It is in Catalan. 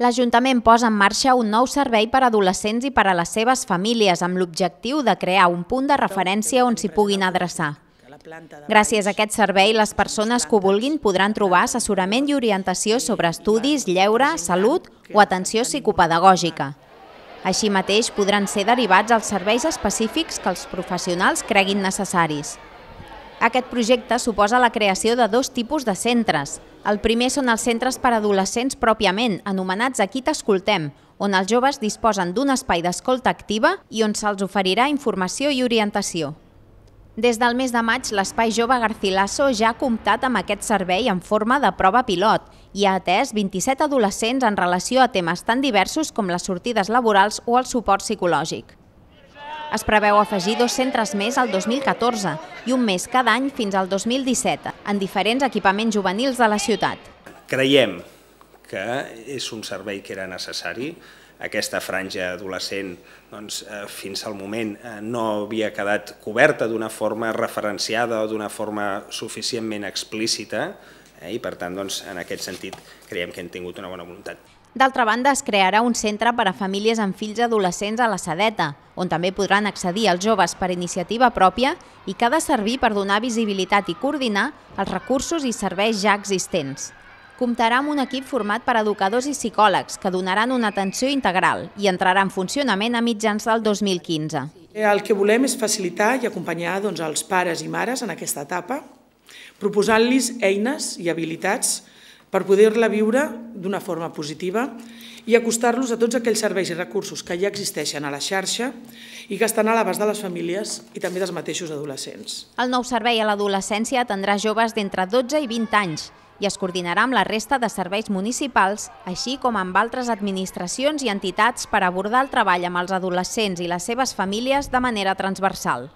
L'Ajuntament posa en marxa un nou servei per a adolescents i per a les seves famílies amb l'objectiu de crear un punt de referència on s'hi puguin adreçar. Gràcies a aquest servei, les persones que ho vulguin podran trobar assessorament i orientació sobre estudis, lleure, salut o atenció psicopedagògica. Així mateix podran ser derivats als serveis específics que els professionals creguin necessaris. Aquest projecte suposa la creació de dos tipus de centres. El primer són els centres per adolescents pròpiament, anomenats Aquí t'escoltem, on els joves disposen d'un espai d'escolta activa i on se'ls oferirà informació i orientació. Des del mes de maig, l'Espai Jove Garcilaso ja ha comptat amb aquest servei en forma de prova pilot i ha atès 27 adolescents en relació a temes tan diversos com les sortides laborals o el suport psicològic. Es preveu afegir dos centres més al 2014 i un més cada any fins al 2017 en diferents equipaments juvenils de la ciutat. Creiem que és un servei que era necessari. Aquesta franja adolescent doncs, eh, fins al moment eh, no havia quedat coberta d'una forma referenciada o d'una forma suficientment explícita, Eh? I per tant, doncs, en aquest sentit, creiem que hem tingut una bona voluntat. D'altra banda, es crearà un centre per a famílies amb fills adolescents a la Sedeta, on també podran accedir els joves per iniciativa pròpia i que ha de servir per donar visibilitat i coordinar els recursos i serveis ja existents. Comptarà amb un equip format per educadors i psicòlegs que donaran una atenció integral i entrarà en funcionament a mitjans del 2015. Eh, el que volem és facilitar i acompanyar doncs, els pares i mares en aquesta etapa proposant-los eines i habilitats per poder-la viure d'una forma positiva i acostar-los a tots aquells serveis i recursos que ja existeixen a la xarxa i que estan a l'abast de les famílies i també dels mateixos adolescents. El nou servei a l'adolescència atendrà joves d'entre 12 i 20 anys i es coordinarà amb la resta de serveis municipals, així com amb altres administracions i entitats per abordar el treball amb els adolescents i les seves famílies de manera transversal.